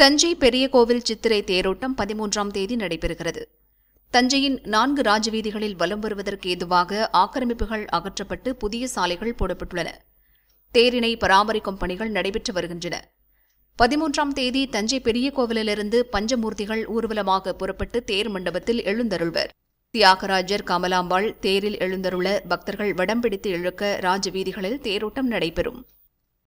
தஞ்சை பெரிய கோவில் சித்திரை தேரோட்டம் பதிமூன்றாம் தேதி நடைபெறுகிறது தஞ்சையின் நான்கு ராஜவீதிகளில் வலம் வருவதற்கு ஏதுவாக ஆக்கிரமிப்புகள் அகற்றப்பட்டு புதிய சாலைகள் போடப்பட்டுள்ளன தேரினை பராமரிக்கும் பணிகள் நடைபெற்று வருகின்றன பதிமூன்றாம் தேதி தஞ்சை பெரிய கோவிலிலிருந்து பஞ்சமூர்த்திகள் ஊர்வலமாக புறப்பட்டு தேர் மண்டபத்தில் எழுந்தருள்வர் தியாகராஜர் கமலாம்பாள் தேரில் எழுந்தருள பக்தர்கள் வடம்பிடித்து இழுக்க ராஜவீதிகளில் தேரோட்டம் நடைபெறும்